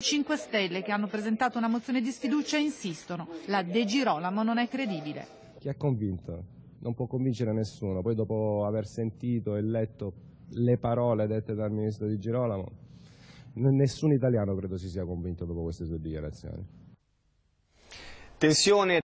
5 Stelle che hanno presentato una mozione di sfiducia insistono, la De Girolamo non è credibile. Chi è convinto? Non può convincere nessuno, poi dopo aver sentito e letto le parole dette dal ministro Di Girolamo, nessun italiano credo si sia convinto dopo queste sue dichiarazioni. Tensione